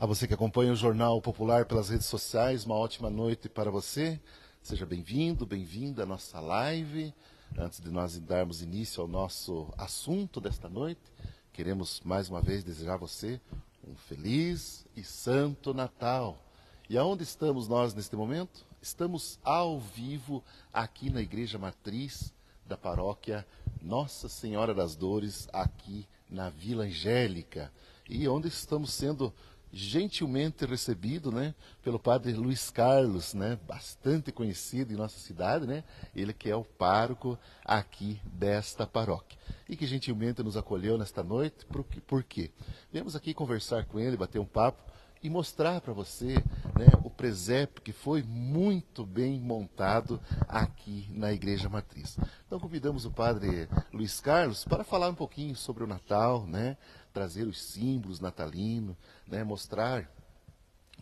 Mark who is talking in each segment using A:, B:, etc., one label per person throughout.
A: A você que acompanha o Jornal Popular pelas redes sociais, uma ótima noite para você. Seja bem-vindo, bem-vinda à nossa live. Antes de nós darmos início ao nosso assunto desta noite, queremos mais uma vez desejar a você um feliz e santo Natal. E aonde estamos nós neste momento? Estamos ao vivo aqui na Igreja Matriz da Paróquia Nossa Senhora das Dores, aqui na Vila Angélica. E onde estamos sendo gentilmente recebido né, pelo padre Luiz Carlos, né, bastante conhecido em nossa cidade, né, ele que é o pároco aqui desta paróquia. E que gentilmente nos acolheu nesta noite, por quê? Viemos aqui conversar com ele, bater um papo e mostrar para você né, o presépio que foi muito bem montado aqui na Igreja Matriz. Então convidamos o padre Luiz Carlos para falar um pouquinho sobre o Natal, né, trazer os símbolos natalinos, né, mostrar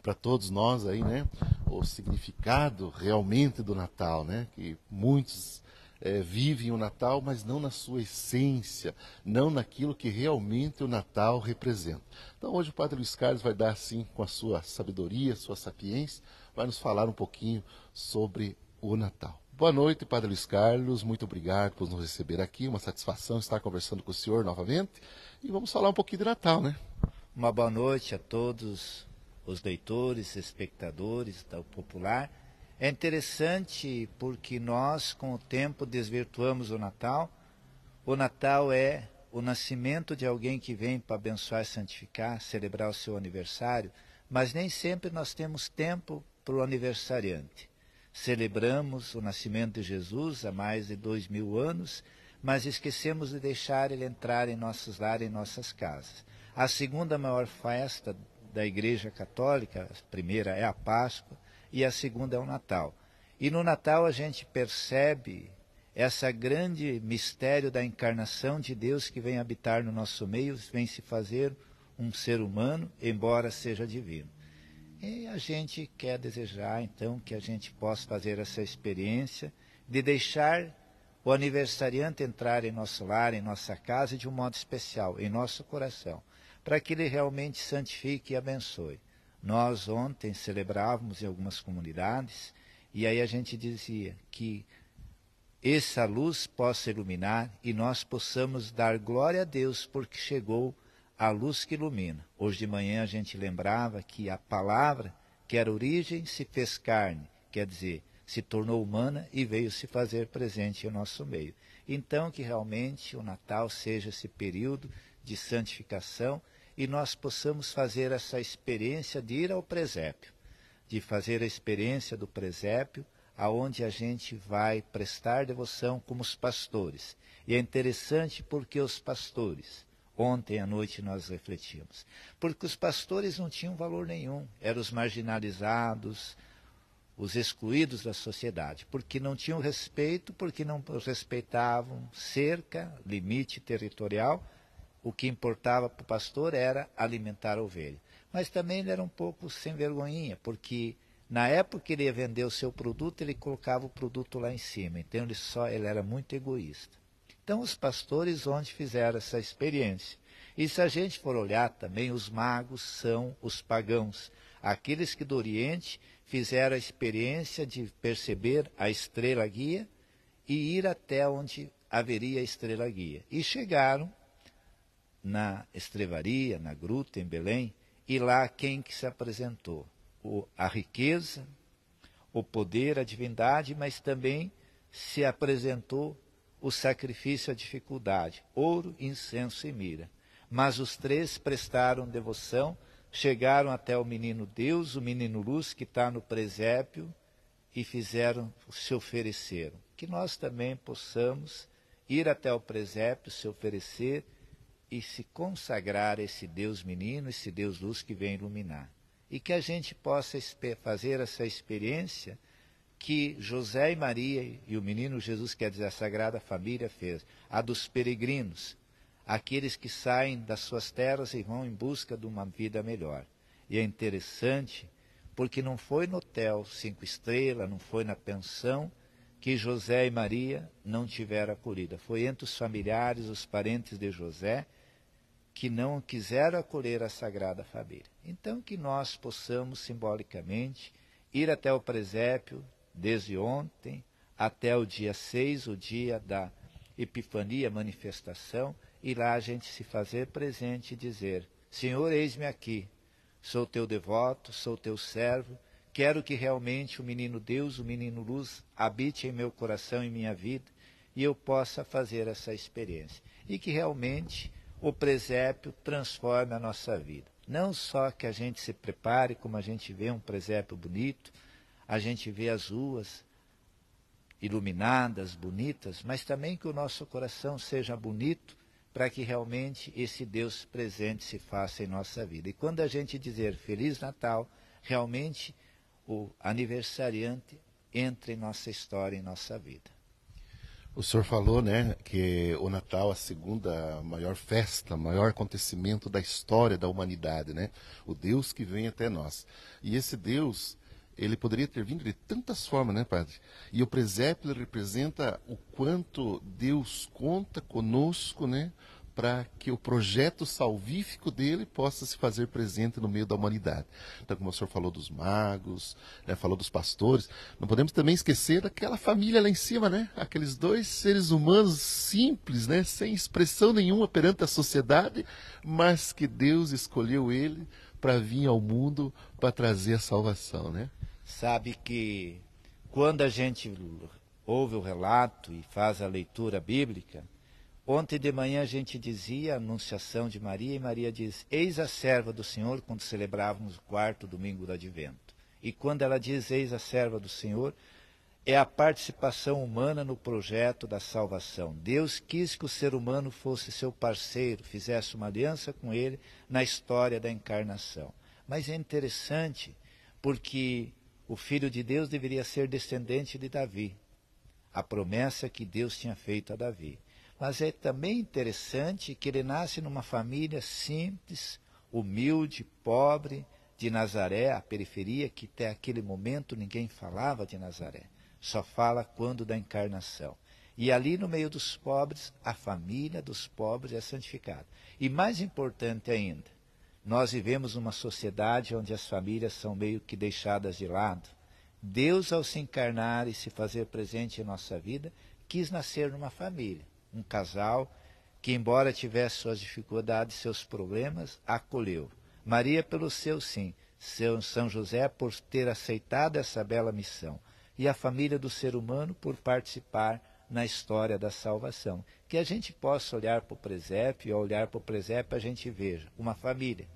A: para todos nós aí, né, o significado realmente do Natal, né, que muitos é, vivem o Natal, mas não na sua essência, não naquilo que realmente o Natal representa. Então hoje o Padre Luiz Carlos vai dar, sim, com a sua sabedoria, sua sapiência, vai nos falar um pouquinho sobre o Natal. Boa noite, Padre Luiz Carlos. Muito obrigado por nos receber aqui. Uma satisfação estar conversando com o senhor novamente. E vamos falar um pouquinho de Natal, né? Uma boa noite a todos os leitores,
B: espectadores da Popular. É interessante porque nós, com o tempo, desvirtuamos o Natal. O Natal é o nascimento de alguém que vem para abençoar, santificar, celebrar o seu aniversário, mas nem sempre nós temos tempo para o aniversariante. Celebramos o nascimento de Jesus há mais de dois mil anos, mas esquecemos de deixar ele entrar em nossos lares, em nossas casas. A segunda maior festa da Igreja Católica, a primeira é a Páscoa, e a segunda é o Natal. E no Natal a gente percebe essa grande mistério da encarnação de Deus que vem habitar no nosso meio, vem se fazer um ser humano, embora seja divino. E a gente quer desejar então que a gente possa fazer essa experiência de deixar o aniversariante entrar em nosso lar, em nossa casa, de um modo especial, em nosso coração, para que ele realmente santifique e abençoe. Nós ontem celebrávamos em algumas comunidades e aí a gente dizia que essa luz possa iluminar e nós possamos dar glória a Deus porque chegou a luz que ilumina. Hoje de manhã a gente lembrava que a palavra, que era origem, se fez carne, quer dizer, se tornou humana e veio se fazer presente em nosso meio. Então que realmente o Natal seja esse período de santificação e nós possamos fazer essa experiência de ir ao presépio, de fazer a experiência do presépio, aonde a gente vai prestar devoção como os pastores. E é interessante porque os pastores, ontem à noite nós refletimos, porque os pastores não tinham valor nenhum, eram os marginalizados, os excluídos da sociedade, porque não tinham respeito, porque não respeitavam cerca, limite territorial, o que importava para o pastor era alimentar a ovelha. Mas também ele era um pouco sem vergonhinha, porque na época que ele ia vender o seu produto, ele colocava o produto lá em cima. Então ele só ele era muito egoísta. Então os pastores onde fizeram essa experiência. E se a gente for olhar também, os magos são os pagãos, aqueles que do Oriente fizeram a experiência de perceber a estrela guia e ir até onde haveria a estrela guia. E chegaram na Estrevaria, na Gruta, em Belém, e lá quem que se apresentou? O, a riqueza, o poder, a divindade, mas também se apresentou o sacrifício, a dificuldade, ouro, incenso e mira. Mas os três prestaram devoção, chegaram até o menino Deus, o menino Luz, que está no presépio, e fizeram, se ofereceram. Que nós também possamos ir até o presépio, se oferecer e se consagrar a esse Deus menino, esse Deus luz que vem iluminar. E que a gente possa fazer essa experiência que José e Maria e o menino Jesus, quer dizer, a Sagrada Família fez, a dos peregrinos, aqueles que saem das suas terras e vão em busca de uma vida melhor. E é interessante porque não foi no hotel cinco estrelas, não foi na pensão que José e Maria não tiveram acolhida. Foi entre os familiares, os parentes de José, que não quiseram acolher a Sagrada Família. Então, que nós possamos simbolicamente ir até o presépio desde ontem até o dia 6, o dia da Epifania, manifestação, e lá a gente se fazer presente e dizer: Senhor, eis-me aqui, sou teu devoto, sou teu servo, quero que realmente o menino Deus, o menino Luz, habite em meu coração e minha vida e eu possa fazer essa experiência. E que realmente o presépio transforme a nossa vida. Não só que a gente se prepare, como a gente vê um presépio bonito, a gente vê as ruas iluminadas, bonitas, mas também que o nosso coração seja bonito para que realmente esse Deus presente se faça em nossa vida. E quando a gente dizer Feliz Natal, realmente o aniversariante entra em nossa história, em nossa vida.
A: O senhor falou, né, que o Natal é a segunda maior festa, maior acontecimento da história da humanidade, né? O Deus que vem até nós. E esse Deus, ele poderia ter vindo de tantas formas, né, padre? E o presépio representa o quanto Deus conta conosco, né? para que o projeto salvífico dele possa se fazer presente no meio da humanidade. Então, como o senhor falou dos magos, né, falou dos pastores, não podemos também esquecer daquela família lá em cima, né? Aqueles dois seres humanos simples, né, sem expressão nenhuma perante a sociedade, mas que Deus escolheu ele para vir ao mundo para trazer a salvação, né?
B: Sabe que quando a gente ouve o relato e faz a leitura bíblica, Ontem de manhã a gente dizia a Anunciação de Maria e Maria diz: Eis a serva do Senhor, quando celebrávamos o quarto domingo do advento. E quando ela diz: Eis a serva do Senhor, é a participação humana no projeto da salvação. Deus quis que o ser humano fosse seu parceiro, fizesse uma aliança com ele na história da encarnação. Mas é interessante porque o filho de Deus deveria ser descendente de Davi. A promessa que Deus tinha feito a Davi. Mas é também interessante que ele nasce numa família simples, humilde, pobre, de Nazaré, a periferia, que até aquele momento ninguém falava de Nazaré. Só fala quando da encarnação. E ali no meio dos pobres, a família dos pobres é santificada. E mais importante ainda, nós vivemos uma sociedade onde as famílias são meio que deixadas de lado. Deus, ao se encarnar e se fazer presente em nossa vida, quis nascer numa família um casal que, embora tivesse suas dificuldades, seus problemas, acolheu. Maria pelo seu sim, seu São José por ter aceitado essa bela missão e a família do ser humano por participar na história da salvação. Que a gente possa olhar para o presépio e ao olhar para o presépio a gente veja uma família.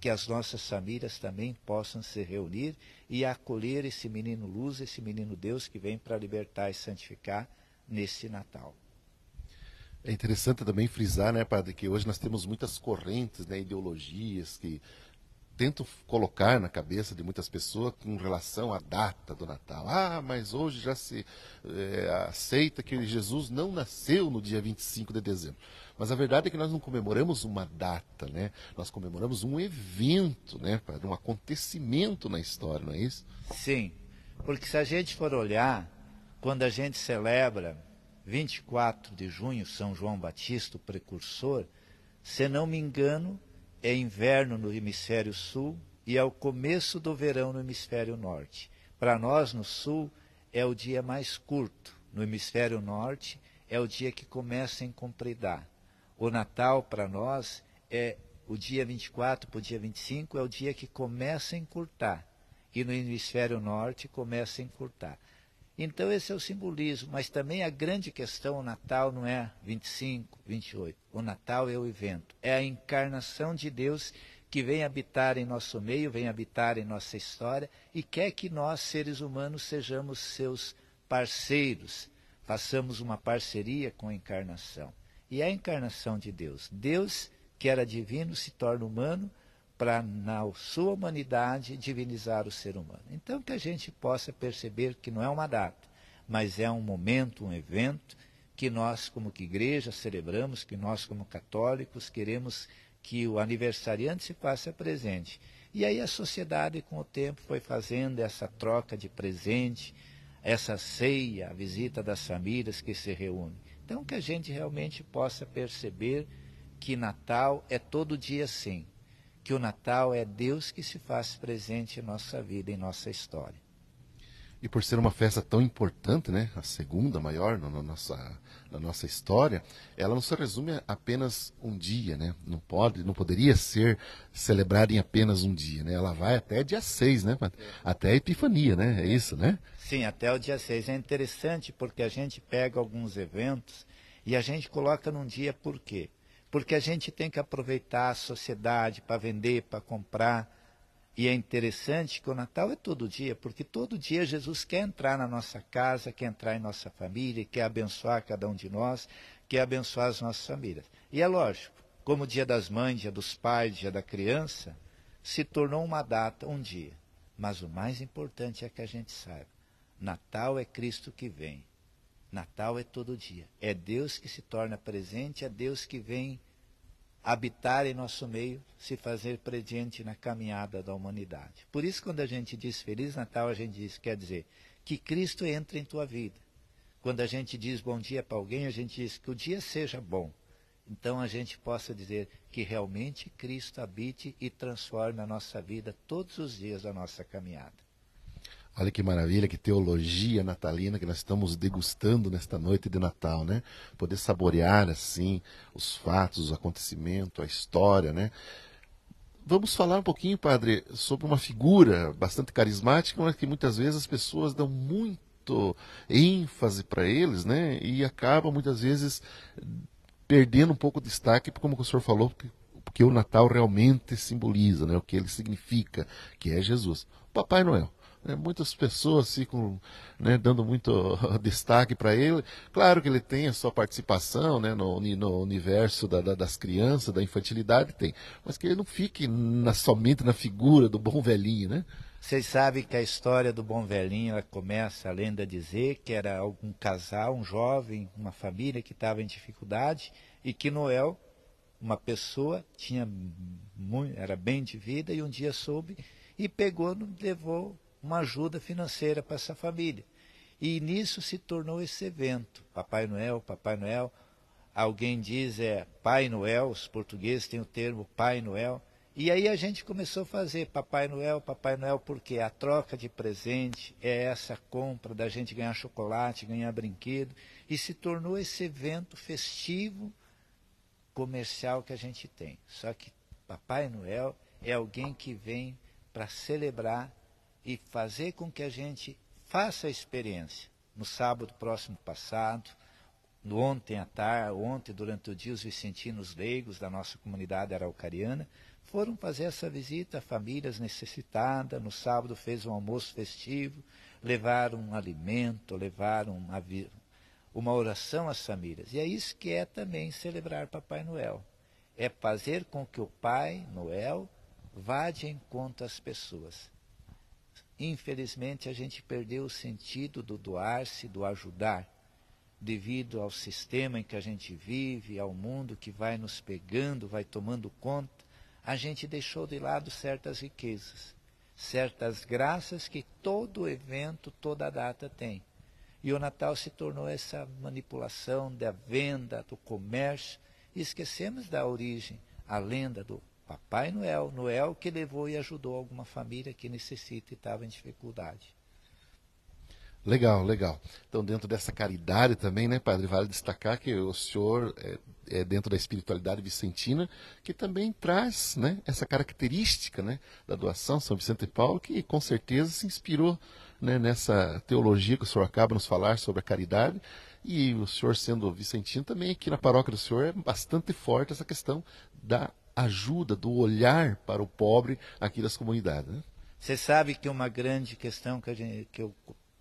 B: Que as nossas famílias também possam se reunir e acolher esse menino luz, esse menino Deus que vem para libertar e santificar nesse
A: Natal. É interessante também frisar, né, padre, que hoje nós temos muitas correntes, né, ideologias que tentam colocar na cabeça de muitas pessoas com relação à data do Natal. Ah, mas hoje já se é, aceita que Jesus não nasceu no dia 25 de dezembro. Mas a verdade é que nós não comemoramos uma data, né? Nós comemoramos um evento, né, padre? Um acontecimento na história, não é isso?
B: Sim, porque se a gente for olhar, quando a gente celebra 24 de junho, São João Batista, o precursor, se não me engano, é inverno no hemisfério sul e é o começo do verão no hemisfério norte. Para nós, no sul, é o dia mais curto, no hemisfério norte, é o dia que começa em compridar. O Natal, para nós, é o dia 24 para o dia 25, é o dia que começa a encurtar. E no hemisfério norte começa a encurtar. Então esse é o simbolismo, mas também a grande questão, o Natal não é 25, 28. O Natal é o evento, é a encarnação de Deus que vem habitar em nosso meio, vem habitar em nossa história e quer que nós, seres humanos, sejamos seus parceiros, façamos uma parceria com a encarnação. E é a encarnação de Deus. Deus, que era divino, se torna humano para, na sua humanidade, divinizar o ser humano. Então, que a gente possa perceber que não é uma data, mas é um momento, um evento que nós, como que igreja, celebramos, que nós, como católicos, queremos que o aniversariante se faça presente. E aí a sociedade, com o tempo, foi fazendo essa troca de presente, essa ceia, a visita das famílias que se reúnem. Então, que a gente realmente possa perceber que Natal é todo dia sim, que o Natal é Deus que se faz presente em nossa vida, em nossa história.
A: E por ser uma festa tão importante, né, a segunda maior na, nossa, na nossa história, ela não se resume a apenas um dia, né? Não pode, não poderia ser celebrada em apenas um dia, né? Ela vai até dia 6, né? Até a Epifania, né? É isso, né?
B: Sim, até o dia 6. É interessante porque a gente pega alguns eventos e a gente coloca num dia por quê? porque a gente tem que aproveitar a sociedade para vender, para comprar. E é interessante que o Natal é todo dia, porque todo dia Jesus quer entrar na nossa casa, quer entrar em nossa família, quer abençoar cada um de nós, quer abençoar as nossas famílias. E é lógico, como o dia das mães, dia dos pais, dia da criança, se tornou uma data, um dia. Mas o mais importante é que a gente saiba: Natal é Cristo que vem. Natal é todo dia. É Deus que se torna presente, é Deus que vem habitar em nosso meio, se fazer presente na caminhada da humanidade. Por isso, quando a gente diz Feliz Natal, a gente diz, quer dizer, que Cristo entre em tua vida. Quando a gente diz bom dia para alguém, a gente diz que o dia seja bom. Então a gente possa dizer que realmente Cristo habite e transforme a nossa vida todos os dias da nossa caminhada.
A: Olha que maravilha, que teologia natalina que nós estamos degustando nesta noite de Natal, né? Poder saborear assim os fatos, os acontecimentos, a história, né? Vamos falar um pouquinho, padre, sobre uma figura bastante carismática, mas que muitas vezes as pessoas dão muito ênfase para eles, né? E acaba muitas vezes perdendo um pouco de destaque, como o senhor falou, porque o Natal realmente simboliza, né? O que ele significa, que é Jesus, Papai Noel. Né? Muitas pessoas ficam né, dando muito destaque para ele. Claro que ele tem a sua participação né, no, no universo da, da, das crianças, da infantilidade, tem. Mas que ele não fique na, somente na figura do bom velhinho, né? Vocês sabem que a história
B: do bom velhinho ela começa, a lenda dizer que era algum casal, um jovem, uma família que estava em dificuldade e que Noel, uma pessoa, tinha muito, era bem de vida e um dia soube e pegou, levou uma ajuda financeira para essa família. E nisso se tornou esse evento. Papai Noel, Papai Noel. Alguém diz é Pai Noel, os portugueses têm o termo Pai Noel. E aí a gente começou a fazer Papai Noel, Papai Noel, porque a troca de presente é essa compra da gente ganhar chocolate, ganhar brinquedo. E se tornou esse evento festivo comercial que a gente tem. Só que Papai Noel é alguém que vem para celebrar e fazer com que a gente faça a experiência. No sábado próximo passado, no ontem à tarde, ontem durante o dia, os vicentinos leigos da nossa comunidade araucariana foram fazer essa visita a famílias necessitadas. No sábado fez um almoço festivo, levaram um alimento, levaram uma, uma oração às famílias. E é isso que é também celebrar Papai Noel. É fazer com que o Pai Noel vá de encontro às pessoas. Infelizmente, a gente perdeu o sentido do doar-se, do ajudar, devido ao sistema em que a gente vive, ao mundo que vai nos pegando, vai tomando conta. A gente deixou de lado certas riquezas, certas graças que todo evento, toda data tem. E o Natal se tornou essa manipulação da venda, do comércio. E esquecemos da origem, a lenda do Papai Noel, Noel que levou e ajudou alguma família que necessita e estava em dificuldade.
A: Legal, legal. Então, dentro dessa caridade também, né, padre, vale destacar que o senhor é, é dentro da espiritualidade vicentina, que também traz né, essa característica né, da doação, São Vicente e Paulo, que com certeza se inspirou né, nessa teologia que o senhor acaba nos falar sobre a caridade. E o senhor, sendo vicentino, também aqui na paróquia do senhor é bastante forte essa questão da ajuda, do olhar para o pobre aqui das comunidades. Né?
B: Você sabe que uma grande questão que, gente, que eu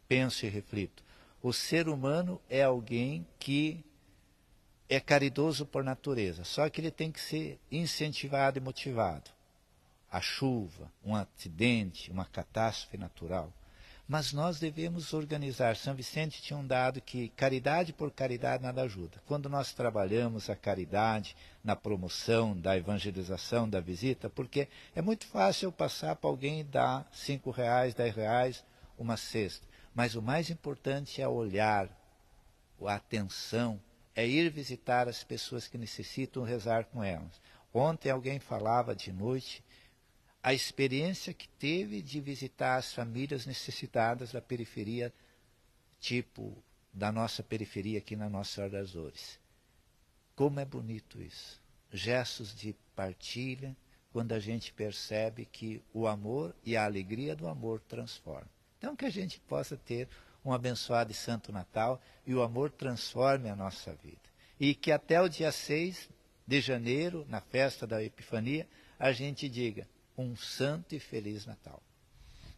B: penso e reflito: o ser humano é alguém que é caridoso por natureza, só que ele tem que ser incentivado e motivado. A chuva, um acidente, uma catástrofe natural. Mas nós devemos organizar. São Vicente tinha um dado que caridade por caridade nada ajuda. Quando nós trabalhamos a caridade na promoção da evangelização, da visita, porque é muito fácil eu passar para alguém e dar cinco reais, dez reais, uma cesta. Mas o mais importante é olhar, a atenção, é ir visitar as pessoas que necessitam rezar com elas. Ontem alguém falava de noite a experiência que teve de visitar as famílias necessitadas da periferia, tipo da nossa periferia aqui na Nossa Senhora das Dores. Como é bonito isso. Gestos de partilha, quando a gente percebe que o amor e a alegria do amor transformam. Então, que a gente possa ter um abençoado e santo Natal e o amor transforme a nossa vida. E que até o dia 6 de janeiro, na festa da Epifania, a gente diga: um santo e feliz Natal.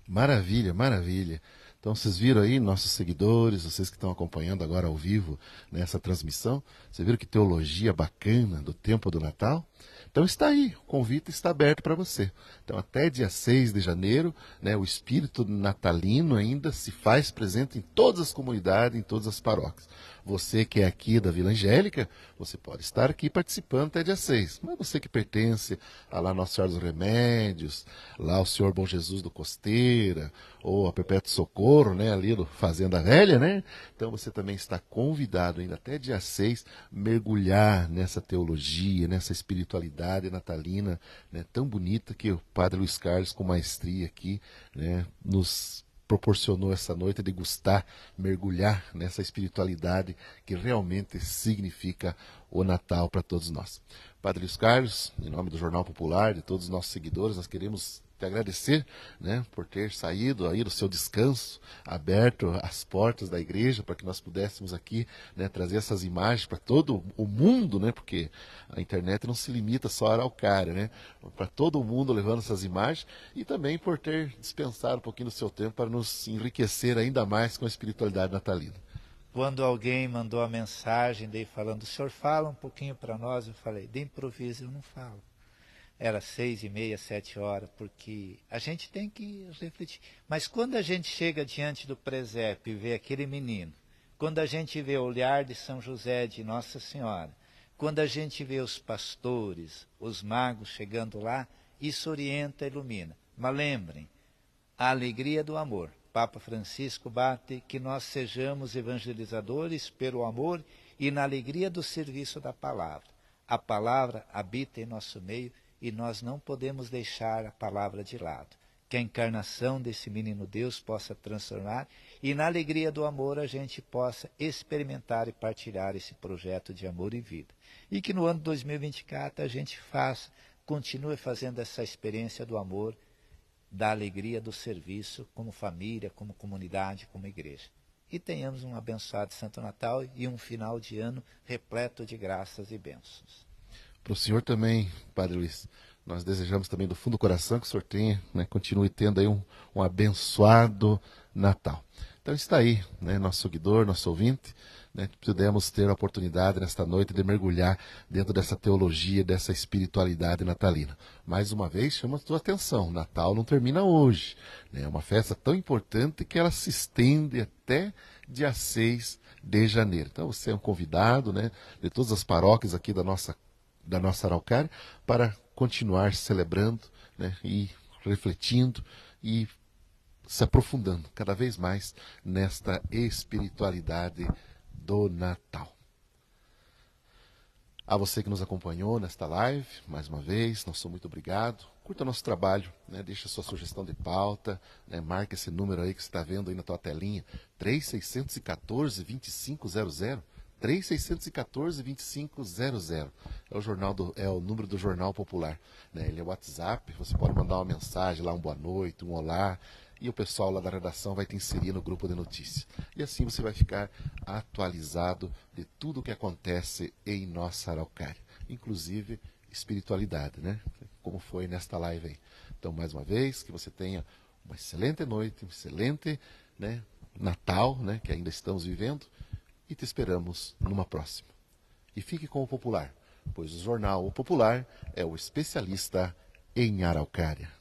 A: Maravilha, maravilha. Então vocês viram aí, nossos seguidores, vocês que estão acompanhando agora ao vivo nessa né, transmissão, vocês viram que teologia bacana do tempo do Natal? Então está aí, o convite está aberto para você. Então até dia 6 de janeiro, né, o espírito natalino ainda se faz presente em todas as comunidades, em todas as paróquias. Você que é aqui da Vila Angélica, você pode estar aqui participando até dia 6. Mas você que pertence a lá Nossa Senhora dos Remédios, lá o Senhor Bom Jesus do Costeira, ou a Perpétuo Socorro, né, ali do Fazenda Velha, né? Então você também está convidado ainda até dia 6 mergulhar nessa teologia, nessa espiritualidade natalina, né, tão bonita que o Padre Luiz Carlos com maestria aqui, né, nos proporcionou essa noite degustar, mergulhar nessa espiritualidade que realmente significa o Natal para todos nós. Padre Luiz Carlos, em nome do Jornal Popular, de todos os nossos seguidores, nós queremos te agradecer né, por ter saído aí do seu descanso, aberto as portas da igreja para que nós pudéssemos aqui né, trazer essas imagens para todo o mundo, né, porque a internet não se limita só a Araucária, né, para todo o mundo levando essas imagens e também por ter dispensado um pouquinho do seu tempo para nos enriquecer ainda mais com a espiritualidade natalina.
B: Quando alguém mandou a mensagem daí falando, o senhor fala um pouquinho para nós, eu falei, de improviso eu não falo era seis e meia, sete horas, porque a gente tem que refletir. Mas quando a gente chega diante do presépio e vê aquele menino, quando a gente vê o olhar de São José de Nossa Senhora, quando a gente vê os pastores, os magos chegando lá, isso orienta, ilumina. Mas lembrem, a alegria do amor. Papa Francisco bate que nós sejamos evangelizadores pelo amor e na alegria do serviço da palavra. A palavra habita em nosso meio e nós não podemos deixar a palavra de lado. Que a encarnação desse menino Deus possa transformar e na alegria do amor a gente possa experimentar e partilhar esse projeto de amor e vida. E que no ano 2024 a gente faça, continue fazendo essa experiência do amor, da alegria do serviço como família, como comunidade, como igreja e tenhamos um abençoado Santo Natal e um final de ano repleto de graças e bênçãos
A: para o senhor também, Padre Luiz. Nós desejamos também do fundo do coração que o senhor tenha, né, continue tendo aí um, um abençoado Natal. Então está aí, né, nosso seguidor, nosso ouvinte, né, pudemos ter a oportunidade nesta noite de mergulhar dentro dessa teologia, dessa espiritualidade natalina. Mais uma vez, chama a sua atenção, Natal não termina hoje. Né, é uma festa tão importante que ela se estende até dia 6 de janeiro. Então você é um convidado né, de todas as paróquias aqui da nossa da nossa Araucária para continuar celebrando né, e refletindo e se aprofundando cada vez mais nesta espiritualidade do Natal. A você que nos acompanhou nesta live, mais uma vez, nosso muito obrigado. Curta nosso trabalho, né? deixa sua sugestão de pauta, né? marca esse número aí que você está vendo aí na tua telinha, 3614-2500. 3614-2500. É o jornal do, é o número do Jornal Popular. Né? Ele é WhatsApp, você pode mandar uma mensagem lá, um boa noite, um olá, e o pessoal lá da redação vai te inserir no grupo de notícias. E assim você vai ficar atualizado de tudo o que acontece em nossa Araucária, inclusive espiritualidade, né? Como foi nesta live aí. Então, mais uma vez, que você tenha uma excelente noite, um excelente né, Natal, né, que ainda estamos vivendo, e te esperamos numa próxima. E fique com o Popular, pois o jornal O Popular é o especialista em Araucária.